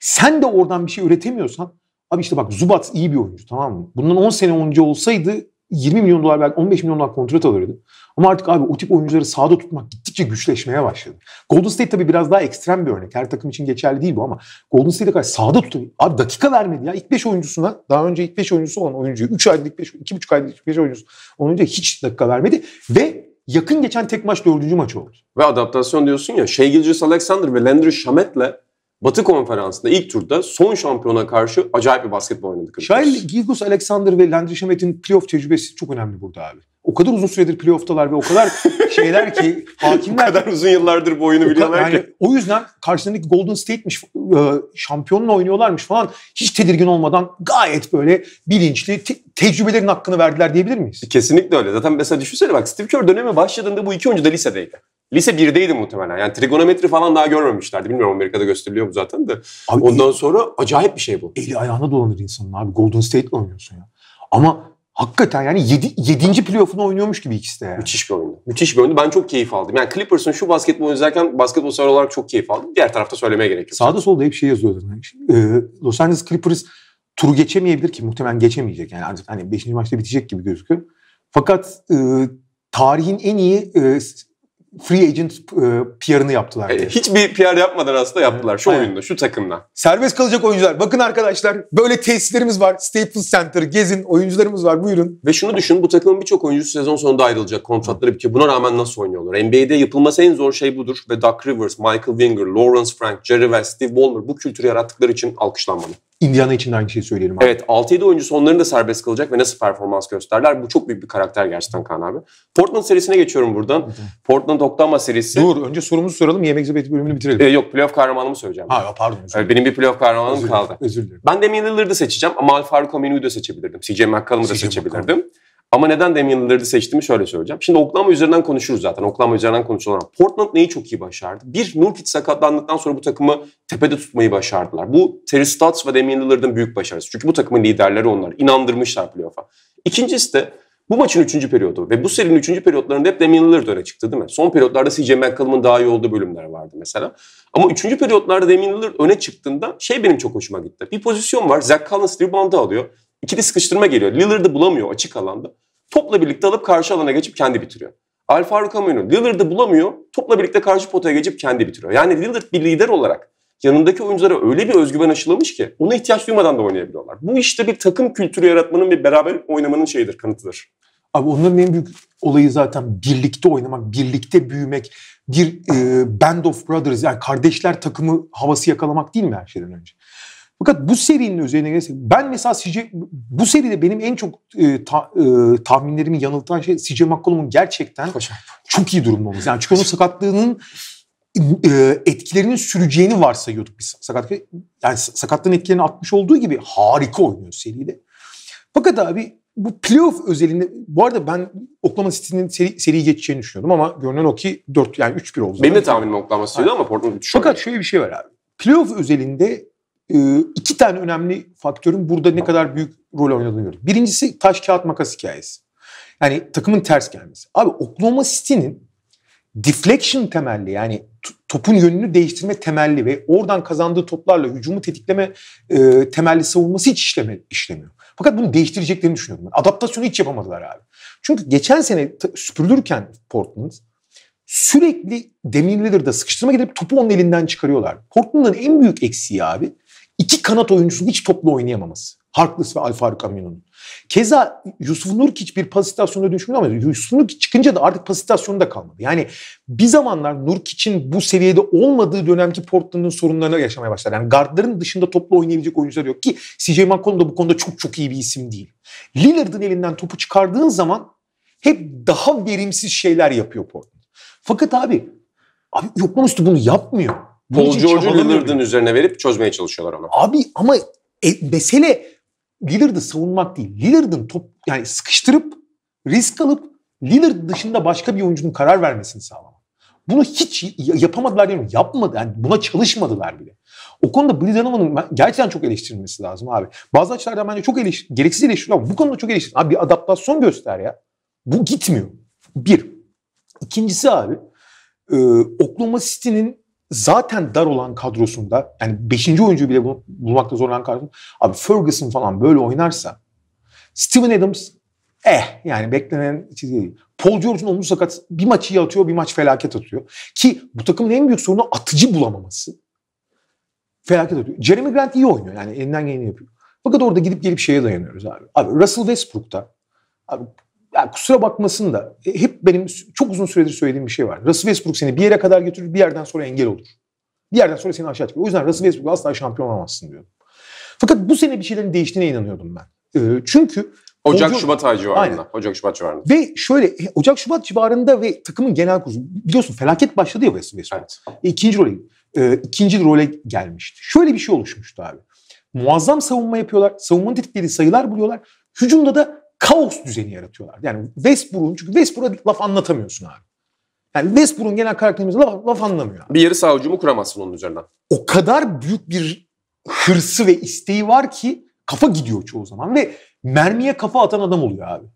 Sen de oradan bir şey üretemiyorsan, abi işte bak Zubat iyi bir oyuncu tamam mı? Bundan 10 sene önce olsaydı 20 milyon dolar belki 15 milyon dolar kontrat alırdı. Ama artık abi o tip oyuncuları sahada tutmak gittikçe güçleşmeye başladı. Golden State tabii biraz daha ekstrem bir örnek. Her takım için geçerli değil bu ama Golden State'e karşı sahada tutuyor. Abi dakika vermedi ya. İlk 5 oyuncusuna daha önce ilk 5 oyuncusu olan oyuncuyu 3 aylık ilk 5, 2,5 aylık ilk 5 oyuncusu oyuncuya hiç dakika vermedi. Ve yakın geçen tek maç dördüncü maç oldu. Ve adaptasyon diyorsun ya. Şey Gilgis Alexander ve Landry Shamet'le Batı konferansında ilk turda son şampiyona karşı acayip bir basketbol oynadık. Clippers. Şahin Gilgus Alexander ve Landry Shamet'in playoff tecrübesi çok önemli burada abi. O kadar uzun süredir playoff'talar ve o kadar şeyler ki hakimler. o kadar uzun yıllardır bu oyunu biliyorlar yani, ki. O yüzden karşısındaki Golden State'miş, e, şampiyonla oynuyorlarmış falan hiç tedirgin olmadan gayet böyle bilinçli te- tecrübelerin hakkını verdiler diyebilir miyiz? Kesinlikle öyle. Zaten mesela düşünsene bak Steve Kerr dönemi başladığında bu iki oyuncu da lisedeydi. Lise 1'deydi muhtemelen. Yani trigonometri falan daha görmemişlerdi. Bilmiyorum Amerika'da gösteriliyor mu zaten de. Abi, Ondan e, sonra acayip bir şey bu. Eli ayağına dolanır insanın abi. Golden State oynuyorsun ya. Ama hakikaten yani 7. Yedi, 7. playoff'unu oynuyormuş gibi ikisi de yani. Müthiş bir oyundu. Müthiş bir oyundu. Ben çok keyif aldım. Yani Clippers'ın şu basketbol izlerken basketbol sever olarak çok keyif aldım. Diğer tarafta söylemeye gerek yok. Sağda solda hep şey yazıyordu. Yani, şey, e, Los Angeles Clippers turu geçemeyebilir ki muhtemelen geçemeyecek. Yani artık hani 5. maçta bitecek gibi gözüküyor. Fakat e, tarihin en iyi e, free agent e, PR'ını yaptılar. E, hiçbir PR yapmadan aslında yaptılar. Şu oyunda, şu takımda. Serbest kalacak oyuncular. Bakın arkadaşlar böyle tesislerimiz var. Staples Center gezin. Oyuncularımız var. Buyurun. Ve şunu düşün. Bu takımın birçok oyuncusu sezon sonunda ayrılacak. Kontratları bitiyor. Buna rağmen nasıl oynuyorlar? NBA'de yapılması en zor şey budur. Ve Doc Rivers, Michael Winger, Lawrence Frank, Jerry West, Steve Ballmer bu kültürü yarattıkları için alkışlanmalı. Indiana için de aynı şeyi söyleyelim. Abi. Evet 6-7 oyuncusu onların da serbest kalacak ve nasıl performans gösterler. Bu çok büyük bir karakter gerçekten Kaan abi. Portland serisine geçiyorum buradan. Portland Oklahoma serisi. Dur önce sorumuzu soralım yemek zibeti bölümünü bitirelim. Ee, yok playoff kahramanımı söyleyeceğim. Ha pardon. Ee, benim bir playoff kahramanım özür kaldı. Özür dilerim. Ben Damian Lillard'ı seçeceğim ama Alfaro Kominu'yu da seçebilirdim. CJ McCollum'u da seçebilirdim. McCollum. Ama neden Damian Lillard'ı seçtiğimi şöyle söyleyeceğim. Şimdi Oklahoma üzerinden konuşuruz zaten. Oklahoma üzerinden konuşulan. Portland neyi çok iyi başardı? Bir, Nurkic sakatlandıktan sonra bu takımı tepede tutmayı başardılar. Bu Terry Stotts ve Damian Lillard'ın büyük başarısı. Çünkü bu takımın liderleri onlar. İnandırmışlar playoff'a. İkincisi de bu maçın üçüncü periyodu ve bu serinin üçüncü periyotlarında hep Damian Lillard öne çıktı değil mi? Son periyotlarda CJ McCollum'un daha iyi olduğu bölümler vardı mesela. Ama üçüncü periyotlarda Damian Lillard öne çıktığında şey benim çok hoşuma gitti. Bir pozisyon var. Zach Collins rebound'ı alıyor. İkili sıkıştırma geliyor. Lillard'ı bulamıyor açık alanda. Topla birlikte alıp karşı alana geçip kendi bitiriyor. Alfa Camino Lillard'ı bulamıyor. Topla birlikte karşı potaya geçip kendi bitiriyor. Yani Lillard bir lider olarak yanındaki oyunculara öyle bir özgüven aşılamış ki ona ihtiyaç duymadan da oynayabiliyorlar. Bu işte bir takım kültürü yaratmanın ve beraber oynamanın şeyidir, kanıtıdır. Abi onların en büyük olayı zaten birlikte oynamak, birlikte büyümek, bir e, band of brothers yani kardeşler takımı havası yakalamak değil mi her şeyden önce? Fakat bu serinin üzerine gelirsek ben mesela CJ, bu seride benim en çok e, ta, e, tahminlerimi yanıltan şey CJ McCollum'un gerçekten Hocam. çok iyi durumda olması. Yani çünkü onun sakatlığının e, etkilerinin süreceğini varsayıyorduk biz. Sakat, yani sakatlığın etkilerini atmış olduğu gibi harika oynuyor seride. Fakat abi bu playoff özelinde bu arada ben Oklahoma City'nin seri, seriyi geçeceğini düşünüyordum ama görünen o ki 4 yani 3-1 oldu. Benim de tahminim Oklahoma City'ydi ama Portland 3 Fakat şöyle bir şey var abi. Playoff özelinde ee, iki tane önemli faktörün burada ne kadar büyük rol oynadığını gördük. Birincisi taş kağıt makas hikayesi. Yani takımın ters gelmesi. Abi Oklahoma City'nin deflection temelli yani topun yönünü değiştirme temelli ve oradan kazandığı toplarla hücumu tetikleme e, temelli savunması hiç işleme, işlemiyor. Fakat bunu değiştireceklerini düşünüyorum. ben. Adaptasyonu hiç yapamadılar abi. Çünkü geçen sene süpürülürken Portland sürekli Demir Lillard'a sıkıştırma gidip topu onun elinden çıkarıyorlar. Portland'ın en büyük eksiği abi İki kanat oyuncusunun hiç toplu oynayamaması. Harkless ve Alfaro Camino'nun. Keza Yusuf Nurkic bir pasitasyonda düşmüyor ama Yusuf Nurkic çıkınca da artık pasitasyonu kalmadı. Yani bir zamanlar Nurkic'in bu seviyede olmadığı dönemki Portland'ın sorunlarına yaşamaya başladı. Yani gardların dışında toplu oynayabilecek oyuncular yok ki CJ McCollum da bu konuda çok çok iyi bir isim değil. Lillard'ın elinden topu çıkardığın zaman hep daha verimsiz şeyler yapıyor Portland. Fakat abi, abi yoklama bunu yapmıyor. Paul George'u Lillard'ın üzerine verip çözmeye çalışıyorlar onu. Abi ama e, mesele Lillard'ı savunmak değil. Lillard'ın top yani sıkıştırıp risk alıp Lillard dışında başka bir oyuncunun karar vermesini sağlamak. Bunu hiç yapamadılar demiyorum. Yapmadı. Yani buna çalışmadılar bile. O konuda Blizzard'ın gerçekten çok eleştirilmesi lazım abi. Bazı açılardan bence çok eleştir, gereksiz eleştiriyor. Bu konuda çok eleştir. Abi bir adaptasyon göster ya. Bu gitmiyor. Bir. İkincisi abi e, Oklahoma City'nin zaten dar olan kadrosunda yani 5. oyuncu bile bulmakta zorlanan kadrosunda abi Ferguson falan böyle oynarsa Steven Adams eh yani beklenen çizgi değil. Paul George'un omuz sakat bir maç iyi atıyor bir maç felaket atıyor. Ki bu takımın en büyük sorunu atıcı bulamaması. Felaket atıyor. Jeremy Grant iyi oynuyor yani elinden geleni yapıyor. Fakat orada gidip gelip şeye dayanıyoruz abi. Abi Russell Westbrook'ta abi yani kusura bakmasın da e, hep benim çok uzun süredir söylediğim bir şey var. Russell Westbrook seni bir yere kadar götürür, bir yerden sonra engel olur. Bir yerden sonra seni aşağı çıkar. O yüzden Russell Westbrook asla şampiyon olamazsın diyorum. Fakat bu sene bir şeylerin değiştiğine inanıyordum ben. Ee, çünkü Ocak Şubat ayı civarında. Ocak Şubat civarında. Ve şöyle e, Ocak Şubat civarında ve takımın genel kursu biliyorsun felaket başladı ya West Westbrook. Evet. E, ikinci role e, ikinci role gelmişti. Şöyle bir şey oluşmuştu abi. Muazzam savunma yapıyorlar. Savunmanın tetiklediği sayılar buluyorlar. Hücumda da kaos düzeni yaratıyorlar. Yani Westbrook'un çünkü Westbrook'a laf anlatamıyorsun abi. Yani Westbrook'un genel karakterimiz laf, laf anlamıyor. Abi. Bir yarı saha hücumu kuramazsın onun üzerinden. O kadar büyük bir hırsı ve isteği var ki kafa gidiyor çoğu zaman ve mermiye kafa atan adam oluyor abi.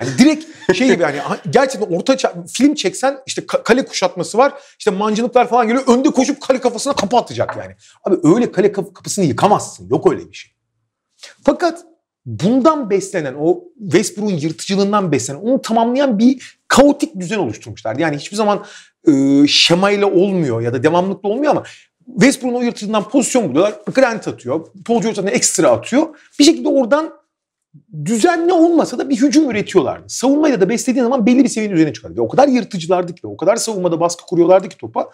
Yani direkt şey gibi yani gerçekten orta film çeksen işte kale kuşatması var. İşte mancınıklar falan geliyor. Önde koşup kale kafasına kapı atacak yani. Abi öyle kale kapısını yıkamazsın. Yok öyle bir şey. Fakat bundan beslenen o Westbrook'un yırtıcılığından beslenen onu tamamlayan bir kaotik düzen oluşturmuşlar. Yani hiçbir zaman e, şemayla olmuyor ya da devamlıklı olmuyor ama Westbrook'un o yırtıcılığından pozisyon buluyorlar. Grant atıyor. Paul George'dan ekstra atıyor. Bir şekilde oradan düzenli olmasa da bir hücum üretiyorlardı. Savunmayla da beslediğin zaman belli bir seviyenin üzerine çıkardı. Ve o kadar yırtıcılardı ki o kadar savunmada baskı kuruyorlardı ki topa.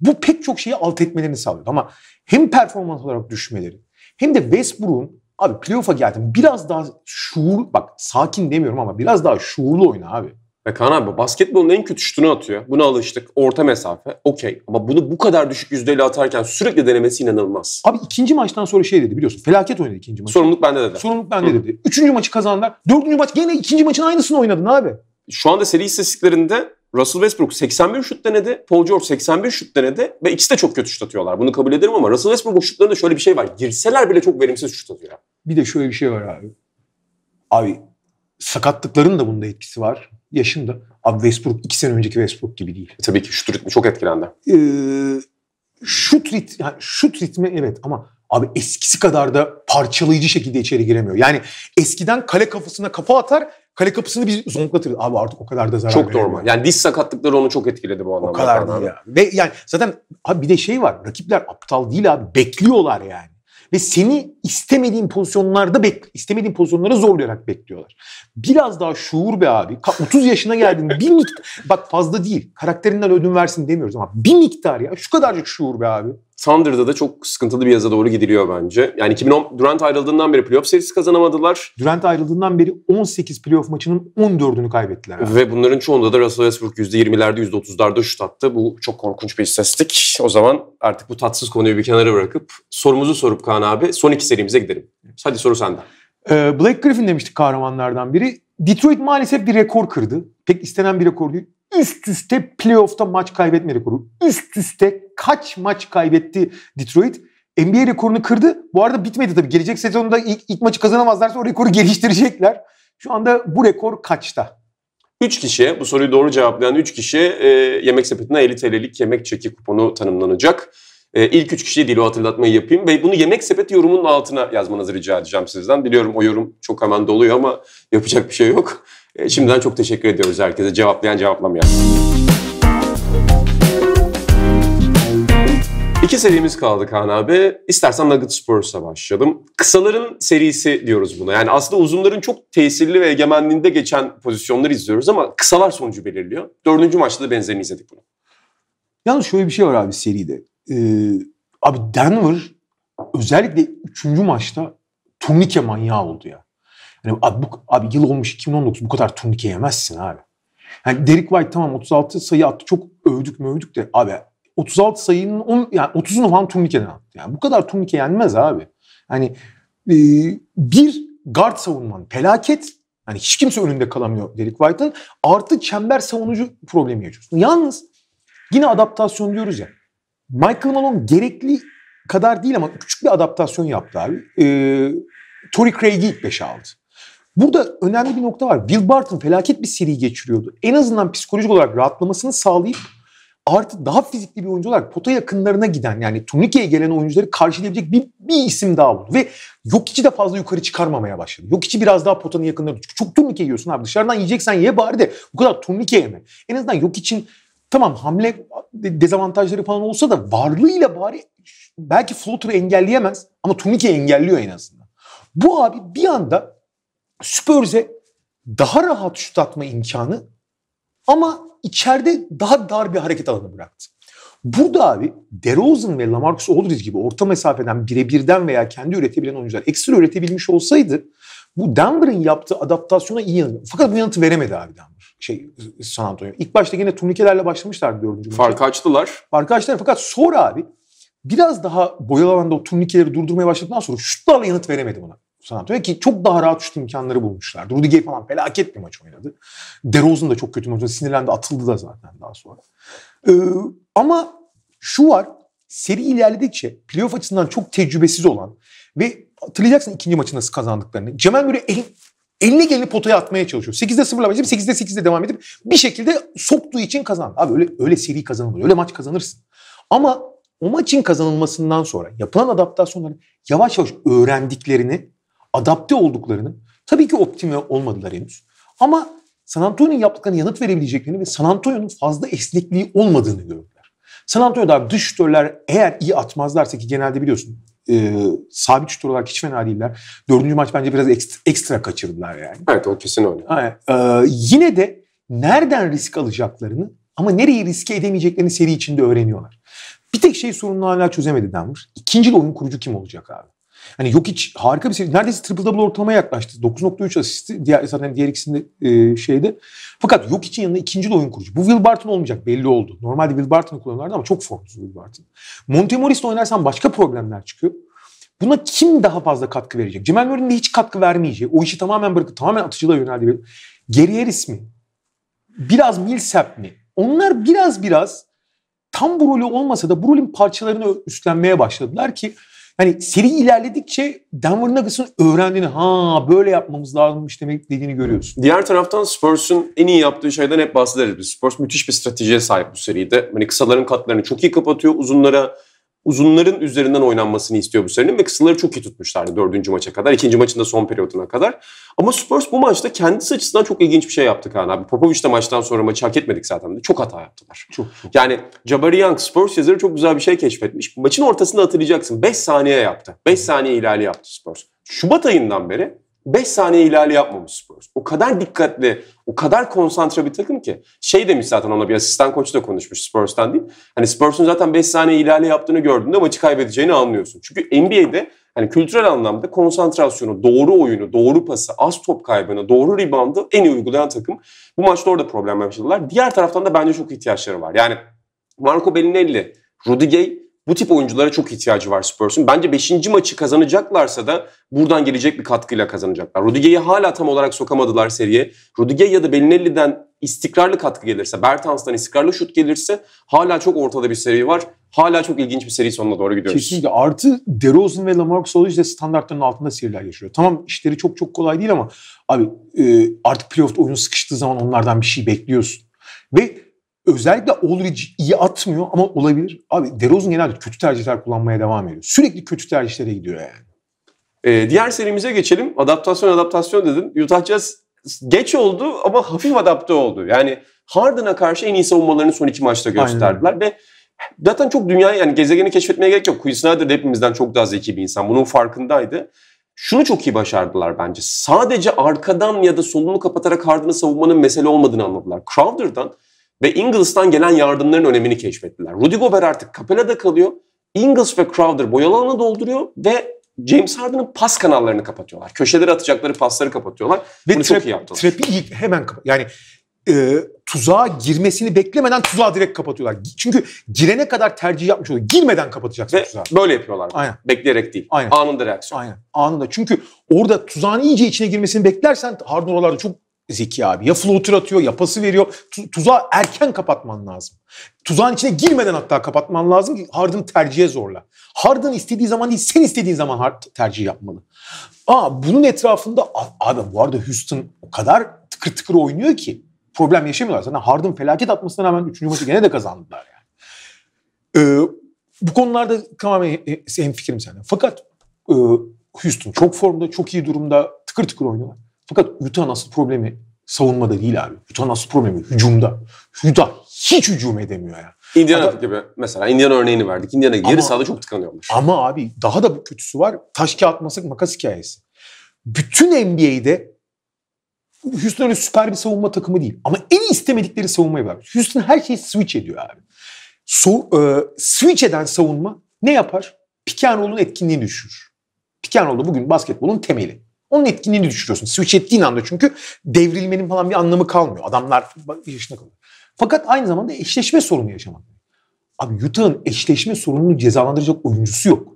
Bu pek çok şeyi alt etmelerini sağlıyordu. Ama hem performans olarak düşmeleri hem de Westbrook'un Abi playoff'a geldim Biraz daha şuur, bak sakin demiyorum ama biraz daha şuurlu oyna abi. Ve Kaan abi basketbolun en kötü şutunu atıyor. Buna alıştık. Orta mesafe. Okey. Ama bunu bu kadar düşük yüzdeyle atarken sürekli denemesi inanılmaz. Abi ikinci maçtan sonra şey dedi biliyorsun. Felaket oynadı ikinci maçı. Sorumluluk bende dedi. Sorumluluk bende Hı. dedi. Üçüncü maçı kazandılar. Dördüncü maç yine ikinci maçın aynısını oynadın abi. Şu anda seri istatistiklerinde Russell Westbrook 81 şut denedi. Paul George 81 şut denedi. Ve ikisi de çok kötü şut atıyorlar. Bunu kabul ederim ama Russell Westbrook'un şutlarında şöyle bir şey var. Girseler bile çok verimsiz şut atıyor. Bir de şöyle bir şey var abi. Abi sakatlıkların da bunda etkisi var. Yaşında. Abi Westbrook 2 sene önceki Westbrook gibi değil. E, tabii ki şut ritmi çok etkilendi. Ee, şut, rit, yani şut ritmi evet ama abi eskisi kadar da parçalayıcı şekilde içeri giremiyor. Yani eskiden kale kafasına kafa atar kale kapısını bir zonklatır. Abi artık o kadar da zarar Çok normal. Yani. diz diş sakatlıkları onu çok etkiledi bu anlamda. O kadar değil ya. Ve yani zaten abi bir de şey var. Rakipler aptal değil abi. Bekliyorlar yani. Ve seni istemediğin pozisyonlarda bek istemediğin pozisyonlara zorlayarak bekliyorlar. Biraz daha şuur be abi. 30 yaşına geldin bir miktar bak fazla değil. Karakterinden ödün versin demiyoruz ama bir miktar ya şu kadarcık şuur be abi. Thunder'da da çok sıkıntılı bir yaza doğru gidiliyor bence. Yani 2010 Durant ayrıldığından beri playoff serisi kazanamadılar. Durant ayrıldığından beri 18 playoff maçının 14'ünü kaybettiler. Abi. Ve bunların çoğunda da Russell Westbrook %20'lerde %30'larda şut attı. Bu çok korkunç bir istatistik. O zaman artık bu tatsız konuyu bir kenara bırakıp sorumuzu sorup Kaan abi son iki serimize gidelim. Hadi soru senden. Ee, Black Griffin demiştik kahramanlardan biri. Detroit maalesef bir rekor kırdı. Pek istenen bir rekor değil. Üst üste playoff'ta maç kaybetme rekoru. Üst üste kaç maç kaybetti Detroit? NBA rekorunu kırdı. Bu arada bitmedi tabii. Gelecek sezonda ilk, ilk maçı kazanamazlarsa o rekoru geliştirecekler. Şu anda bu rekor kaçta? 3 kişi, bu soruyu doğru cevaplayan 3 kişi e, yemek sepetine 50 TL'lik yemek çeki kuponu tanımlanacak. E, ilk 3 kişi değil o hatırlatmayı yapayım. Ve bunu yemek sepet yorumunun altına yazmanızı rica edeceğim sizden. Biliyorum o yorum çok hemen doluyor ama yapacak bir şey yok. E, şimdiden çok teşekkür ediyoruz herkese cevaplayan cevaplamayan. İki serimiz kaldı Kaan abi. İstersen Nugget Spurs'a başlayalım. Kısaların serisi diyoruz buna. Yani aslında uzunların çok tesirli ve egemenliğinde geçen pozisyonları izliyoruz ama kısalar sonucu belirliyor. Dördüncü maçta da benzerini izledik bunu. Yalnız şöyle bir şey var abi seride. Ee, abi Denver özellikle üçüncü maçta turnike manyağı oldu ya. Yani abi, bu, abi yıl olmuş 2019 bu kadar turnike yemezsin abi. Yani Derek White tamam 36 sayı attı çok övdük mövdük de abi 36 sayının 10, yani 30'unu falan turnikeden attı. Yani bu kadar turnike yenmez abi. Hani e, bir guard savunman felaket. Yani hiç kimse önünde kalamıyor Derek White'ın. Artı çember savunucu problemi yaşıyorsun. Yalnız yine adaptasyon diyoruz ya. Michael Malone gerekli kadar değil ama küçük bir adaptasyon yaptı abi. E, Tory Craig'i ilk 5'e aldı. Burada önemli bir nokta var. Will Barton felaket bir seri geçiriyordu. En azından psikolojik olarak rahatlamasını sağlayıp artı daha fizikli bir oyuncu olarak pota yakınlarına giden yani turnikeye gelen oyuncuları karşılayabilecek bir, bir isim daha buldu. Ve yok Jokic'i de fazla yukarı çıkarmamaya başladı. Yok Jokic'i biraz daha potanın yakınlarına Çünkü çok turnike yiyorsun abi. Dışarıdan yiyeceksen ye bari de bu kadar turnike yeme. En azından yok için tamam hamle dezavantajları falan olsa da varlığıyla bari belki floater'ı engelleyemez ama Turnike engelliyor en azından. Bu abi bir anda Spurs'e daha rahat şut atma imkanı ama içeride daha dar bir hareket alanı bıraktı. Burada abi DeRozan ve LaMarcus Aldridge gibi orta mesafeden birebirden veya kendi üretebilen oyuncular ekstra üretebilmiş olsaydı bu Denver'ın yaptığı adaptasyona iyi yanıt. Fakat bu yanıtı veremedi abi Denver. Şey San Antonio. İlk başta yine turnikelerle başlamışlardı dördüncü. Farkı açtılar. Farkı açtılar fakat sonra abi biraz daha boyalı alanda o turnikeleri durdurmaya başladıktan sonra şutlarla yanıt veremedi buna sanatörü ki çok daha rahat şut imkanları bulmuşlar. Rudiger falan felaket bir maç oynadı. DeRozan da çok kötü maç oynadı. Sinirlendi atıldı da zaten daha sonra. Ee, ama şu var seri ilerledikçe playoff açısından çok tecrübesiz olan ve hatırlayacaksın ikinci maçı nasıl kazandıklarını. Cemal Murray el, eline geleni potaya atmaya çalışıyor. 8'de 0'la başlayıp 8'de 8'de devam edip bir şekilde soktuğu için kazandı. Abi öyle, öyle seri kazanılır. Öyle maç kazanırsın. Ama o maçın kazanılmasından sonra yapılan adaptasyonları yavaş yavaş öğrendiklerini adapte olduklarını, tabii ki optime olmadılar henüz ama San Antonio'nun yaptıklarına yanıt verebileceklerini ve San Antonio'nun fazla esnekliği olmadığını gördüler. San Antonio'da dış şütörler eğer iyi atmazlarsa ki genelde biliyorsun e, sabit şutör olarak hiç fena değiller. Dördüncü maç bence biraz ekstra, ekstra kaçırdılar yani. Evet o kesin öyle. Ha, e, yine de nereden risk alacaklarını ama nereyi riske edemeyeceklerini seri içinde öğreniyorlar. Bir tek şey sorununu hala çözemedi Denver. İkinci oyun kurucu kim olacak abi? Hani yok hiç harika bir şey. Neredeyse triple double ortalamaya yaklaştı. 9.3 asisti. Diğer, zaten diğer ikisinde e, şeydi. Fakat yok için yanında ikinci de oyun kurucu. Bu Will Barton olmayacak belli oldu. Normalde Will Barton'ı kullanırlardı ama çok formsuz Will Barton. Montemoris'le oynarsan başka problemler çıkıyor. Buna kim daha fazla katkı verecek? Cemal Murray'in de hiç katkı vermeyeceği, o işi tamamen bırakıp tamamen atıcılığa yöneldi. Bir... Gerier ismi, biraz Millsap mi? Onlar biraz biraz tam bu rolü olmasa da bu rolün parçalarını üstlenmeye başladılar ki Hani seri ilerledikçe Denver Nuggets'ın öğrendiğini ha böyle yapmamız lazımmış demek dediğini görüyorsun. Diğer taraftan Spurs'un en iyi yaptığı şeyden hep bahsederiz biz. Spurs müthiş bir stratejiye sahip bu seride. Hani kısaların katlarını çok iyi kapatıyor. Uzunlara uzunların üzerinden oynanmasını istiyor bu serinin ve kısaları çok iyi tutmuşlardı dördüncü maça kadar. ikinci maçın da son periyoduna kadar. Ama Spurs bu maçta kendisi açısından çok ilginç bir şey yaptı Kaan abi. Popovic'de maçtan sonra maçı hak etmedik zaten. Çok hata yaptılar. Çok, çok. Yani Jabari Young Spurs yazarı çok güzel bir şey keşfetmiş. Maçın ortasında hatırlayacaksın. 5 saniye yaptı. 5 saniye ihlali yaptı Spurs. Şubat ayından beri 5 saniye ihlali yapmamış Spurs. O kadar dikkatli, o kadar konsantre bir takım ki. Şey demiş zaten ona bir asistan koç da konuşmuş Spurs'tan değil. Hani Spurs'un zaten 5 saniye ihlali yaptığını gördüğünde maçı kaybedeceğini anlıyorsun. Çünkü NBA'de hani kültürel anlamda konsantrasyonu, doğru oyunu, doğru pası, az top kaybını, doğru reboundu en iyi uygulayan takım. Bu maçta orada problem yaşadılar. Diğer taraftan da bence çok ihtiyaçları var. Yani Marco Bellinelli, Rudy Gay bu tip oyunculara çok ihtiyacı var Spurs'un. Bence 5. maçı kazanacaklarsa da buradan gelecek bir katkıyla kazanacaklar. Rudiger'i hala tam olarak sokamadılar seriye. Rudiger ya da Bellinelli'den istikrarlı katkı gelirse, Bertans'tan istikrarlı şut gelirse hala çok ortada bir seri var. Hala çok ilginç bir seri sonuna doğru gidiyoruz. Kesinlikle. Artı DeRozan ve LaMarcus Aldridge de standartların altında seriler yaşıyor. Tamam işleri çok çok kolay değil ama abi e, artık playoff oyunu sıkıştığı zaman onlardan bir şey bekliyorsun. Ve özellikle Olridge iyi atmıyor ama olabilir. Abi DeRozan genelde kötü tercihler kullanmaya devam ediyor. Sürekli kötü tercihlere gidiyor yani. Ee, diğer serimize geçelim. Adaptasyon adaptasyon dedin. Utah Jazz geç oldu ama hafif adapte oldu. Yani Harden'a karşı en iyi savunmalarını son iki maçta gösterdiler Aynen. ve zaten çok dünyayı yani gezegeni keşfetmeye gerek yok. Quinn Snyder hepimizden çok daha zeki bir insan. Bunun farkındaydı. Şunu çok iyi başardılar bence. Sadece arkadan ya da solunu kapatarak Harden'ı savunmanın mesele olmadığını anladılar. Crowder'dan ve Ingles'tan gelen yardımların önemini keşfettiler. Rudy Gobert artık Capella'da kalıyor. Ingles ve Crowder boyalı alanı dolduruyor ve James Harden'ın pas kanallarını kapatıyorlar. Köşelere atacakları pasları kapatıyorlar. Ve Bunu trap, çok iyi yaptılar. Trap'i ilk hemen kapat. Yani e, tuzağa girmesini beklemeden tuzağı direkt kapatıyorlar. Çünkü girene kadar tercih yapmış oluyor. Girmeden kapatacaksın Ve tuzağı. böyle yapıyorlar. Aynen. Bekleyerek değil. Aynen. Anında reaksiyon. Aynen. Anında. Çünkü orada tuzağın iyice içine girmesini beklersen Harden oralarda çok Zeki abi. Ya floater atıyor ya pası veriyor. Tuzağı erken kapatman lazım. Tuzağın içine girmeden hatta kapatman lazım ki Harden tercihe zorla. Harden istediği zaman değil sen istediğin zaman hard tercih yapmalı. Aa bunun etrafında abi bu arada Houston o kadar tıkır tıkır oynuyor ki problem yaşamıyorlar. Zaten Harden felaket atmasına rağmen 3. maçı gene de kazandılar yani. Ee, bu konularda tamamen en fikrim senden. Fakat e, Houston çok formda, çok iyi durumda, tıkır tıkır oynuyorlar. Fakat Utah'ın asıl problemi savunmada değil abi. Utah'ın asıl problemi hücumda. Utah hiç hücum edemiyor ya. Indiana Hatta, gibi mesela Indiana örneğini verdik. Indiana geri sahada çok tıkanıyormuş. Ama abi daha da kötüsü var. Taş kağıt masak makas hikayesi. Bütün NBA'de Houston öyle süper bir savunma takımı değil. Ama en istemedikleri savunmayı var. Houston her şeyi switch ediyor abi. So, e, switch eden savunma ne yapar? Pikenrol'un etkinliğini düşürür. Pikenrol da bugün basketbolun temeli. Onun etkinliğini düşürüyorsun. Switch ettiğin anda çünkü devrilmenin falan bir anlamı kalmıyor. Adamlar yaşına kalıyor. Fakat aynı zamanda eşleşme sorunu yaşamak. Abi Utah'ın eşleşme sorununu cezalandıracak oyuncusu yok.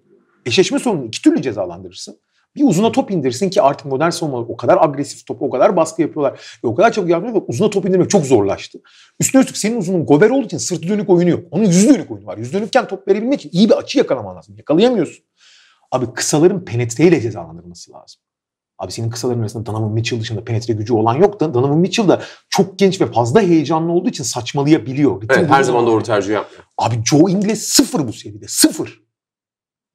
Eşleşme sorununu iki türlü cezalandırırsın. Bir uzuna top indirsin ki artık modern savunmalar o kadar agresif top, o kadar baskı yapıyorlar. Ve o kadar çabuk yapıyorlar ki uzuna top indirmek çok zorlaştı. Üstüne üstlük senin uzunun gober olduğu için sırtı dönük oyunu yok. Onun yüzü dönük oyunu var. Yüzü dönükken top verebilmek için iyi bir açı yakalaman lazım. Yakalayamıyorsun. Abi kısaların penetreyle cezalandırılması lazım. Abi senin kısaların arasında Donovan Mitchell dışında penetre gücü olan yok da Donovan Mitchell da çok genç ve fazla heyecanlı olduğu için saçmalayabiliyor. Ritim evet, her zaman doğru tercih yapmıyor. Abi Joe Ingles sıfır bu seride. Sıfır.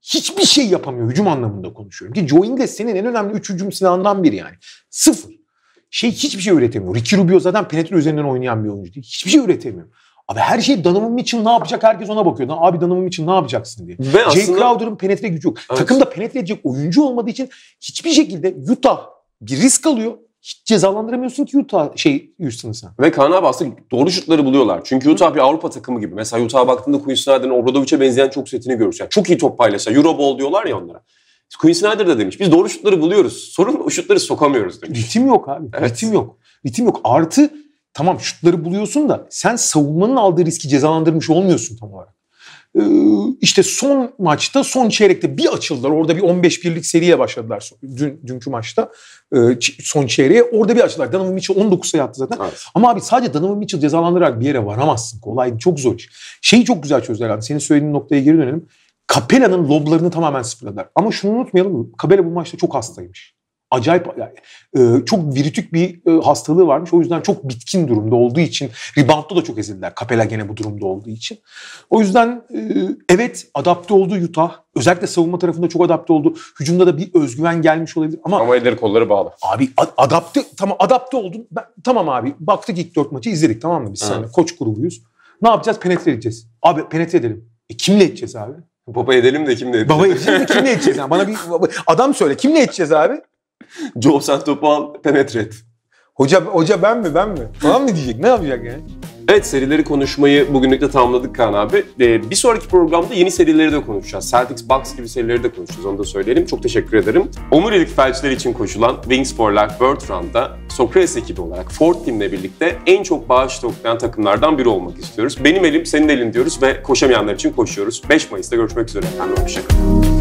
Hiçbir şey yapamıyor hücum anlamında konuşuyorum. Ki Joe Ingles senin en önemli üç hücum silahından biri yani. Sıfır. Şey hiçbir şey üretemiyor. Ricky Rubio zaten penetre üzerinden oynayan bir oyuncu değil. Hiçbir şey üretemiyor. Abi her şey Donovan için ne yapacak herkes ona bakıyor. Lan abi Donovan için ne yapacaksın diye. Ve Jay aslında... Crowder'ın penetre gücü yok. Evet. Takımda penetre edecek oyuncu olmadığı için hiçbir şekilde Utah bir risk alıyor. Hiç cezalandıramıyorsun ki Utah şey Houston'ı sen. Ve Kaan abi aslında doğru şutları buluyorlar. Çünkü Utah bir Avrupa takımı gibi. Mesela Utah'a baktığında Quinn Snyder'ın Obradovic'e benzeyen çok setini görürsün. Yani çok iyi top paylaşsa. Euroball diyorlar ya onlara. Quinn Snyder da demiş. Biz doğru şutları buluyoruz. Sorun o şutları sokamıyoruz demiş. Ritim yok abi. Evet. Ritim yok. Ritim yok. Artı Tamam şutları buluyorsun da sen savunmanın aldığı riski cezalandırmış olmuyorsun tam olarak. Ee, işte son maçta son çeyrekte bir açıldılar. Orada bir 15 birlik seriye başladılar dün, dünkü maçta e, son çeyreğe. Orada bir açıldılar. Donovan Mitchell 19 sayı attı zaten. Evet. Ama abi sadece Donovan Mitchell cezalandırarak bir yere varamazsın. Kolay çok zor iş. Şeyi çok güzel çözdüler abi. Senin söylediğin noktaya geri dönelim. Capella'nın loblarını tamamen sıfırladılar. Ama şunu unutmayalım. Capella bu maçta çok hastaymış acayip e, çok virütük bir e, hastalığı varmış. O yüzden çok bitkin durumda olduğu için rebound'da da çok ezildiler. Capella gene bu durumda olduğu için. O yüzden e, evet adapte oldu Utah. Özellikle savunma tarafında çok adapte oldu. Hücumda da bir özgüven gelmiş olabilir ama ama elleri kolları bağlı. Abi adapte tamam adapte oldun. Ben, tamam abi baktık ilk dört maçı izledik tamam mı biz seninle koç grubuyuz. Ne yapacağız? Penetre edeceğiz. Abi penetre edelim. E kimle edeceğiz abi? Baba edelim de kimle edelim? Baba edeceğiz de kimle edeceğiz? Yani bana bir adam söyle kimle edeceğiz abi? Joe topu al, penetre Hoca, hoca ben mi ben mi? Falan mı diyecek? Ne yapacak yani? Evet serileri konuşmayı bugünlükte tamamladık Kaan abi. Ee, bir sonraki programda yeni serileri de konuşacağız. Celtics Bucks gibi serileri de konuşacağız onu da söyleyelim. Çok teşekkür ederim. Omurilik felçler için koşulan Wings for Life Bertrand'da Sokrates ekibi olarak Ford Team'le birlikte en çok bağış toplayan takımlardan biri olmak istiyoruz. Benim elim senin elin diyoruz ve koşamayanlar için koşuyoruz. 5 Mayıs'ta görüşmek üzere efendim. Hoşçakalın.